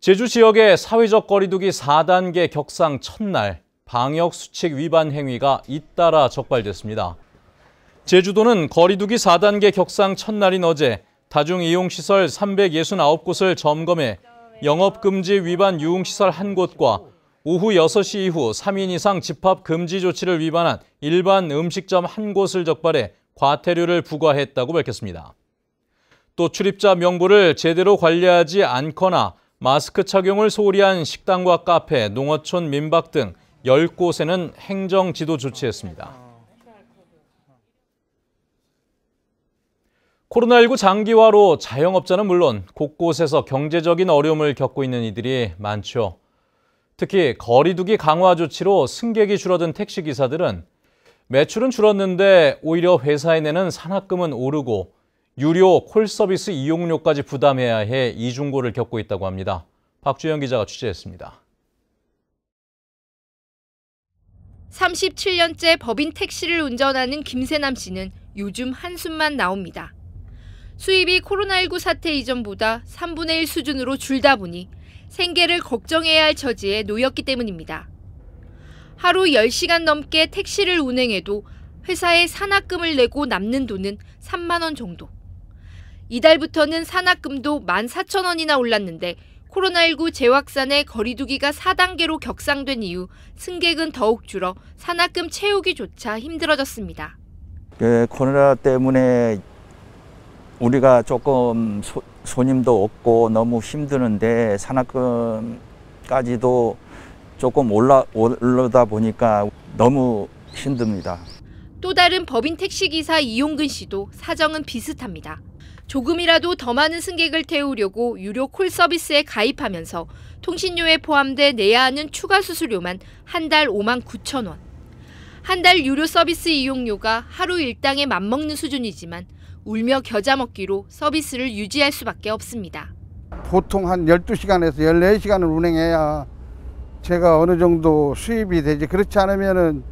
제주 지역의 사회적 거리두기 4단계 격상 첫날 방역수칙 위반 행위가 잇따라 적발됐습니다. 제주도는 거리두기 4단계 격상 첫날인 어제 다중이용시설 369곳을 점검해 영업금지 위반 유흥시설 한 곳과 오후 6시 이후 3인 이상 집합금지 조치를 위반한 일반 음식점 한 곳을 적발해 과태료를 부과했다고 밝혔습니다. 또 출입자 명부를 제대로 관리하지 않거나 마스크 착용을 소홀히 한 식당과 카페, 농어촌 민박 등 10곳에는 행정 지도 조치했습니다. 코로나19 장기화로 자영업자는 물론 곳곳에서 경제적인 어려움을 겪고 있는 이들이 많죠. 특히 거리두기 강화 조치로 승객이 줄어든 택시기사들은 매출은 줄었는데 오히려 회사에 내는 산학금은 오르고 유료 콜 서비스 이용료까지 부담해야 해 이중고를 겪고 있다고 합니다. 박주영 기자가 취재했습니다. 37년째 법인 택시를 운전하는 김세남 씨는 요즘 한숨만 나옵니다. 수입이 코로나19 사태 이전보다 3분의 1 수준으로 줄다 보니 생계를 걱정해야 할 처지에 놓였기 때문입니다. 하루 10시간 넘게 택시를 운행해도 회사에 산학금을 내고 남는 돈은 3만 원 정도. 이달부터는 산악금도 14,000원이나 올랐는데 코로나19 재확산에 거리두기가 4단계로 격상된 이후 승객은 더욱 줄어 산악금 채우기조차 힘들어졌습니다. 그 코로나 때문에 우리가 조금 소, 손님도 없고 너무 힘드는데 산악금까지도 조금 올라 올라다 보니까 너무 힘듭니다. 또 다른 법인 택시기사 이용근 씨도 사정은 비슷합니다. 조금이라도 더 많은 승객을 태우려고 유료 콜 서비스에 가입하면서 통신료에 포함돼 내야 하는 추가 수수료만 한 달 5만 9천 원. 한 달 유료 서비스 이용료가 하루 일당에 맞먹는 수준이지만 울며 겨자 먹기로 서비스를 유지할 수밖에 없습니다. 보통 한 12시간에서 14시간을 운행해야 제가 어느 정도 수입이 되지 그렇지 않으면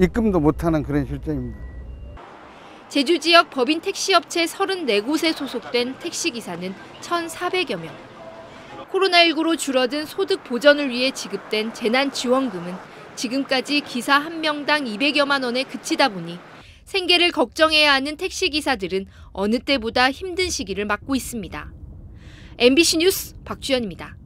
입금도 못하는 그런 실정입니다. 제주 지역 법인 택시업체 34곳에 소속된 택시기사는 1,400여 명. 코로나19로 줄어든 소득 보전을 위해 지급된 재난지원금은 지금까지 기사 한 명당 200여만 원에 그치다 보니 생계를 걱정해야 하는 택시기사들은 어느 때보다 힘든 시기를 맞고 있습니다. MBC 뉴스 박주연입니다.